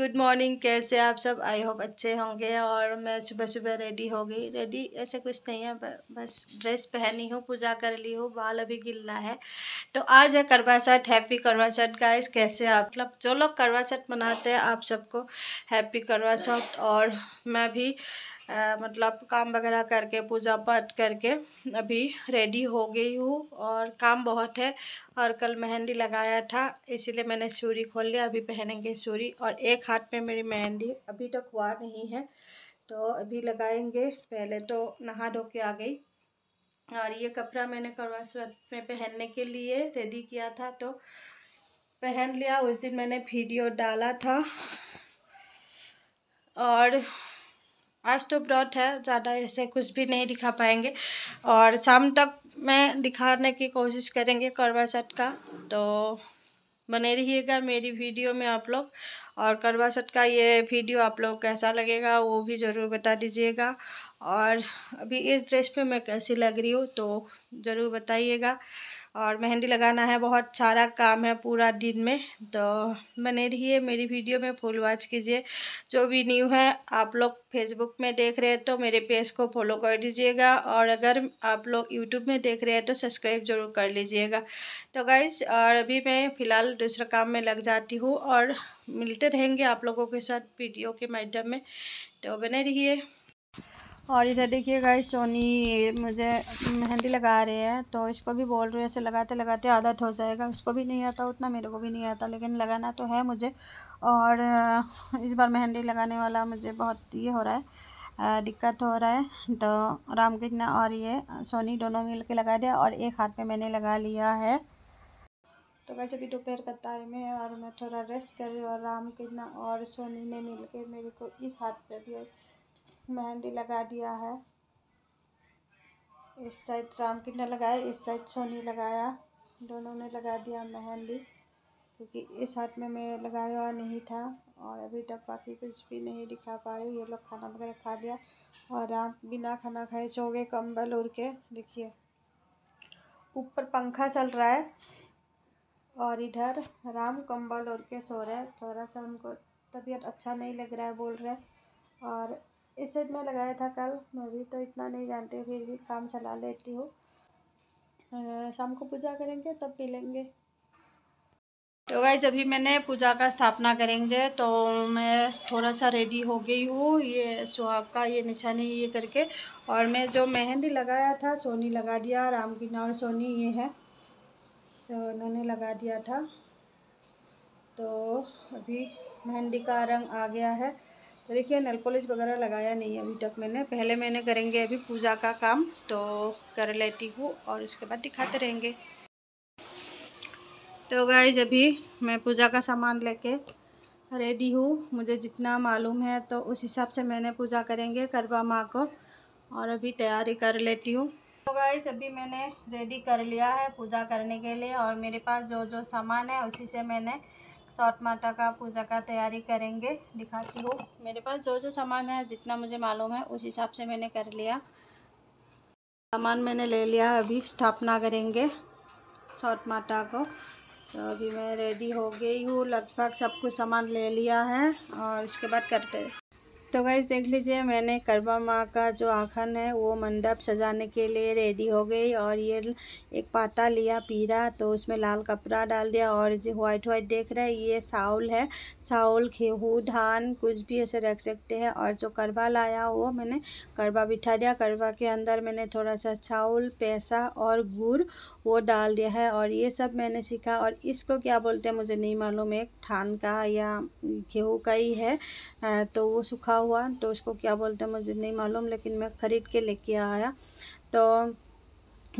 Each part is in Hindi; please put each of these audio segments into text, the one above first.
गुड मॉर्निंग कैसे आप सब आई होप अच्छे होंगे और मैं सुबह सुबह रेडी हो गई रेडी ऐसे कुछ नहीं है बस ड्रेस पहनी हूँ पूजा कर ली हूँ बाल अभी गिल्ला है तो आज है करवा चौथ हैप्पी करवा चौथ गाइस कैसे आप मतलब जो लोग करवा चौथ मनाते हैं आप सबको हैप्पी करवा चौथ और मैं भी आ, मतलब काम वगैरह करके पूजा पाठ करके अभी रेडी हो गई हूँ और काम बहुत है और कल मेहंदी लगाया था इसीलिए मैंने सूरी खोल लिया अभी पहनेंगे सूरी और एक हाथ में मेरी मेहंदी अभी तक हुआ नहीं है तो अभी लगाएंगे पहले तो नहा धो के आ गई और ये कपड़ा मैंने करवा चौथ में पहनने के लिए रेडी किया था तो पहन लिया उस दिन मैंने वीडियो डाला था और आज तो ब्रॉड है ज़्यादा ऐसे कुछ भी नहीं दिखा पाएंगे और शाम तक मैं दिखाने की कोशिश करेंगे करवा चट का तो बने रहिएगा मेरी वीडियो में आप लोग और करवा चट का ये वीडियो आप लोग कैसा लगेगा वो भी ज़रूर बता दीजिएगा और अभी इस ड्रेस पे मैं कैसी लग रही हूँ तो ज़रूर बताइएगा और मेहंदी लगाना है बहुत सारा काम है पूरा दिन में तो बने रहिए मेरी वीडियो में फुल वॉच कीजिए जो भी न्यू है आप लोग फेसबुक में देख रहे हैं तो मेरे पेज को फॉलो कर दीजिएगा और अगर आप लोग यूट्यूब में देख रहे हैं तो सब्सक्राइब ज़रूर कर लीजिएगा तो गाइज और अभी मैं फ़िलहाल दूसरे काम में लग जाती हूँ और मिलते रहेंगे आप लोगों के साथ वीडियो के माध्यम में तो बने रहिए और इधर देखिए गाइस सोनी मुझे मेहंदी लगा रहे हैं तो इसको भी बोल रहे हैं ऐसे लगाते लगाते आदत हो जाएगा उसको भी नहीं आता उतना मेरे को भी नहीं आता लेकिन लगाना तो है मुझे और इस बार मेहंदी लगाने वाला मुझे बहुत ये हो रहा है दिक्कत हो रहा है तो रामकृष्ण और ये सोनी दोनों मिल के लगा दिया और एक हाथ पे मैंने लगा लिया है तो वैसे भी दोपहर का टाइम है और मैं थोड़ा रेस्ट कर रही हूँ और रामकृष्ण और सोनी ने मिल के मेरे को इस हाथ पे भी मेहंदी लगा दिया है इस साइड रामकिन्ना लगाया इस साइड सोनी लगाया दोनों ने लगा दिया मेहंदी क्योंकि इस हाथ में मैं लगाया हुआ नहीं था और अभी तक बाकी कुछ भी नहीं दिखा पा रही ये लोग खाना वगैरह खा लिया और राम बिना खाना खाए सो गए कम्बल उड़ के देखिए ऊपर पंखा चल रहा है और इधर राम कम्बल उड़ के सो रहे हैं थोड़ा सा उनको तबीयत अच्छा नहीं लग रहा है बोल रहे और इस सेट में लगाया था कल मैं भी तो इतना नहीं जानती फिर भी काम चला लेती हूँ शाम को पूजा करेंगे तब पी लेंगे तो भाई जब भी मैंने पूजा का स्थापना करेंगे तो मैं थोड़ा सा रेडी हो गई हूँ ये सुहाग का ये निशानी ये करके और मैं जो मेहंदी लगाया था सोनी लगा दिया की और सोनी ये है तो उन्होंने लगा दिया था तो अभी मेहंदी का रंग आ गया है तो देखिए नल पॉलिश वगैरह लगाया नहीं है अभी तक मैंने पहले मैंने करेंगे अभी पूजा का काम तो कर लेती हूँ और उसके बाद दिखाते रहेंगे तो गाइज अभी मैं पूजा का सामान लेके रेडी हूँ मुझे जितना मालूम है तो उस हिसाब से मैंने पूजा करेंगे करवा माँ को और अभी तैयारी कर लेती हूँ तो गाइज अभी मैंने रेडी कर लिया है पूजा करने के लिए और मेरे पास जो जो सामान है उसी से मैंने सौट माता का पूजा का तैयारी करेंगे दिखाती हूँ मेरे पास जो जो सामान है जितना मुझे मालूम है उस हिसाब से मैंने कर लिया सामान मैंने ले लिया है अभी स्थापना करेंगे सौट माता को तो अभी मैं रेडी हो गई हूँ लगभग सब कुछ सामान ले लिया है और उसके बाद करते तो गैस देख लीजिए मैंने करवा माँ का जो आखन है वो मंडप सजाने के लिए रेडी हो गई और ये एक पाता लिया पीरा तो उसमें लाल कपड़ा डाल दिया और जो व्हाइट व्हाइट देख रहे हैं ये साउल है साउल खेहू धान कुछ भी ऐसे रख सकते हैं और जो करवा लाया वो मैंने करवा बिठा दिया करवा के अंदर मैंने थोड़ा सा चावल पैसा और गुड़ वो डाल दिया है और ये सब मैंने सीखा और इसको क्या बोलते हैं मुझे नहीं मालूम एक थान का या गेहूँ का ही है तो वो सूखा हुआ तो उसको क्या बोलते हैं मुझे नहीं मालूम लेकिन मैं ख़रीद के लेके आया तो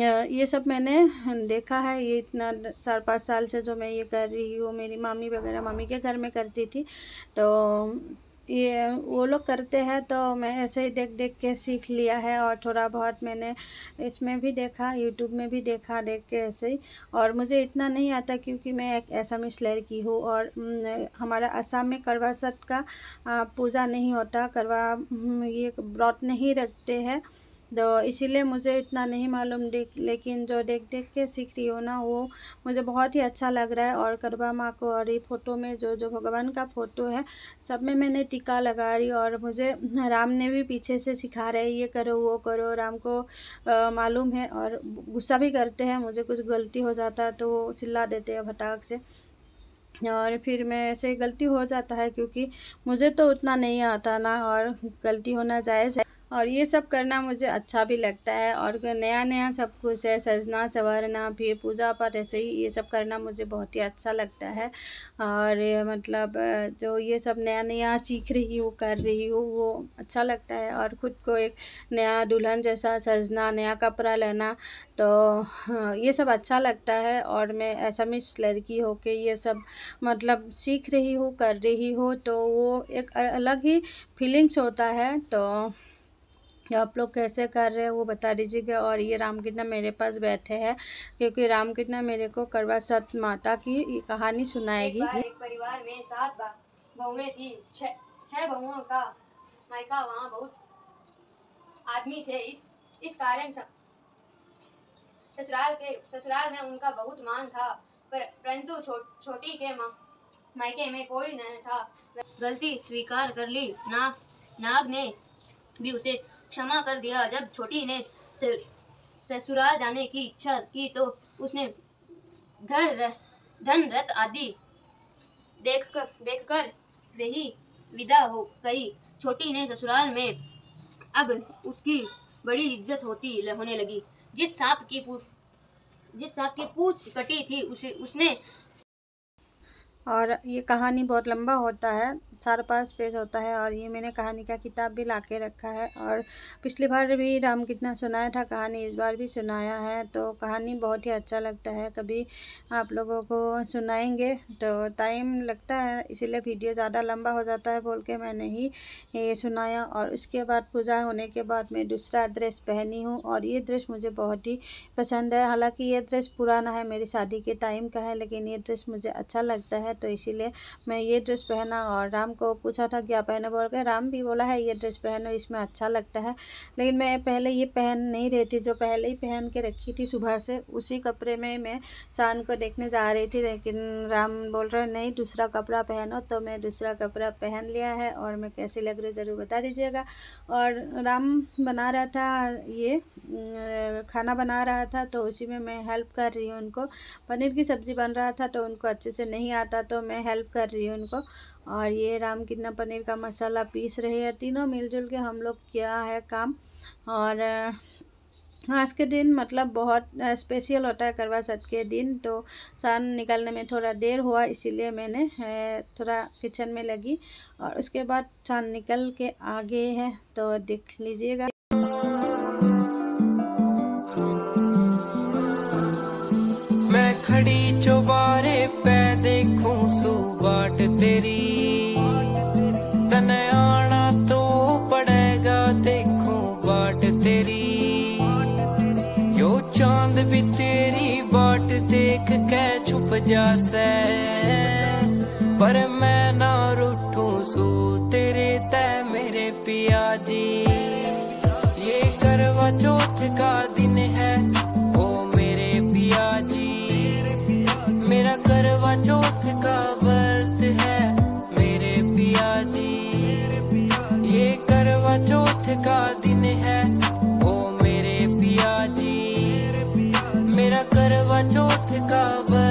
ये सब मैंने देखा है ये इतना चार पाँच साल से जो मैं ये कर रही हूँ मेरी मामी वगैरह मामी के घर में करती थी तो ये वो लोग करते हैं तो मैं ऐसे ही देख देख के सीख लिया है और थोड़ा बहुत मैंने इसमें भी देखा यूट्यूब में भी देखा देख के ऐसे ही और मुझे इतना नहीं आता क्योंकि मैं एक ऐसा लहर की हूँ और हमारा असम में करवा सत का पूजा नहीं होता करवा ये व्रत नहीं रखते हैं तो इसीलिए मुझे इतना नहीं मालूम लेकिन जो देख देख के सीख रही हो ना वो मुझे बहुत ही अच्छा लग रहा है और करवा माँ को और ये फ़ोटो में जो जो भगवान का फ़ोटो है सब में मैंने टीका लगा रही और मुझे राम ने भी पीछे से सिखा रहे ये करो वो करो राम को मालूम है और गुस्सा भी करते हैं मुझे कुछ गलती हो जाता है तो वो चिल्ला देते हैं भटाक से और फिर मैं ऐसे गलती हो जाता है क्योंकि मुझे तो उतना नहीं आता ना और गलती होना जायज़ है और ये सब करना मुझे अच्छा भी लगता है और नया नया सब कुछ है सजना संवरना फिर पूजा पाठ ऐसे ही ये सब करना मुझे बहुत ही अच्छा लगता है और मतलब जो ये सब नया नया सीख रही हूँ कर रही हूँ वो अच्छा लगता है और ख़ुद को एक नया दुल्हन जैसा सजना नया कपड़ा लेना तो हाँ, ये सब अच्छा लगता है और मैं ऐसा मिस लड़की हो के ये सब मतलब सीख रही हूँ कर रही हूँ तो वो एक अलग ही फीलिंग्स होता है तो आप लोग कैसे कर रहे हैं वो बता दीजिएगा और ये रामकृष्णा मेरे पास बैठे हैं क्योंकि रामकृष्णा मेरे को करवा सत माता की कहानी सुनाएगी एक, एक परिवार में सात बहुएं थी छह बहुओं का मायका वहाँ बहुत आदमी थे इस इस कारण ससुराल के ससुराल में उनका बहुत मान था पर परंतु छो, छोटी के मायके में कोई नहीं था गलती स्वीकार कर ली नाग नाग ने भी उसे क्षमा कर दिया जब छोटी ने ससुराल जाने की इच्छा की तो उसने धर धन रथ आदि देख कर देख कर वही विदा हो गई छोटी ने ससुराल में अब उसकी बड़ी इज्जत होती होने लगी जिस सांप की जिस सांप की पूछ कटी थी उसे उसने और ये कहानी बहुत लंबा होता है चार पाँच पेज होता है और ये मैंने कहानी का किताब भी ला के रखा है और पिछली बार भी राम कितना सुनाया था कहानी इस बार भी सुनाया है तो कहानी बहुत ही अच्छा लगता है कभी आप लोगों को सुनाएंगे तो टाइम लगता है इसीलिए वीडियो ज़्यादा लंबा हो जाता है बोल के मैंने ही ये सुनाया और उसके बाद पूजा होने के बाद मैं दूसरा ड्रेस पहनी हूँ और ये ड्रेस मुझे बहुत ही पसंद है हालाँकि ये ड्रेस पुराना है मेरी शादी के टाइम का है लेकिन ये ड्रेस मुझे अच्छा लगता है तो इसीलिए मैं ये ड्रेस पहना और राम राम को पूछा था क्या पहने बोल के राम भी बोला है हाँ, ये ड्रेस पहनो इसमें अच्छा लगता है लेकिन मैं पहले ये पहन नहीं रही थी जो पहले ही पहन के रखी थी सुबह से उसी कपड़े में मैं शान को देखने जा रही थी लेकिन राम बोल रहे नहीं दूसरा कपड़ा पहनो तो मैं दूसरा कपड़ा पहन लिया है और मैं कैसी लग रही ज़रूर बता दीजिएगा और राम बना रहा था ये खाना बना रहा था तो उसी में मैं हेल्प कर रही हूँ उनको पनीर की सब्ज़ी बन रहा था तो उनको अच्छे से नहीं आता तो मैं हेल्प कर रही हूँ उनको और ये राम कितना पनीर का मसाला पीस रहे हैं तीनों मिलजुल के हम लोग किया है काम और आज के दिन मतलब बहुत स्पेशल होता है करवा चौथ के दिन तो सान निकालने में थोड़ा देर हुआ इसीलिए मैंने थोड़ा किचन में लगी और उसके बाद सान निकल के आ गए तो देख लीजिएगा मैं खड़ी चौबारे पे देखूं सुबाट तेरी चांद भी तेरी बाट देख के छुप जा सै पर मैं ना रूठू सो तेरे ते मेरे पिया जी ये करवा चौथ का दिन है ओ मेरे पिया जी मेरा करवा चौथ का करवा चौथ का वर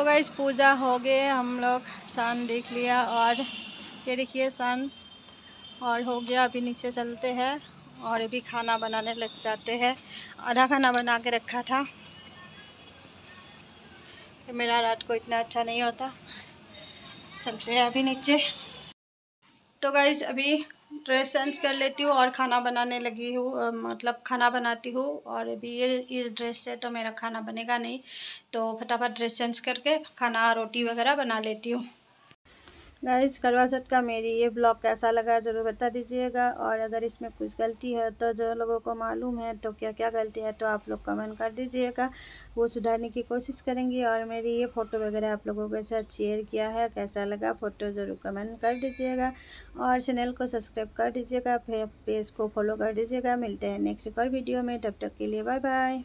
तो गई पूजा हो गए हम लोग सन देख लिया और ये देखिए सन और हो गया अभी नीचे चलते हैं और अभी खाना बनाने लग जाते हैं आधा खाना बना के रखा था तो मेरा रात को इतना अच्छा नहीं होता चलते हैं अभी नीचे तो गाइज अभी ड्रेस चेंज कर लेती हूँ और खाना बनाने लगी हूँ मतलब खाना बनाती हूँ और अभी ये इस ड्रेस से तो मेरा खाना बनेगा नहीं तो फटाफट ड्रेस चेंज करके खाना रोटी वगैरह बना लेती हूँ गाइस करवा सट का मेरी ये ब्लॉग कैसा लगा ज़रूर बता दीजिएगा और अगर इसमें कुछ गलती है तो जो लोगों को मालूम है तो क्या क्या गलती है तो आप लोग कमेंट कर दीजिएगा वो सुधारने की कोशिश करेंगे और मेरी ये फ़ोटो वगैरह आप लोगों के साथ शेयर किया है कैसा लगा फ़ोटो ज़रूर कमेंट कर दीजिएगा और चैनल को सब्सक्राइब कर दीजिएगा पेज को फॉलो कर दीजिएगा मिलते हैं नेक्स्ट और वीडियो में तब तक के लिए बाय बाय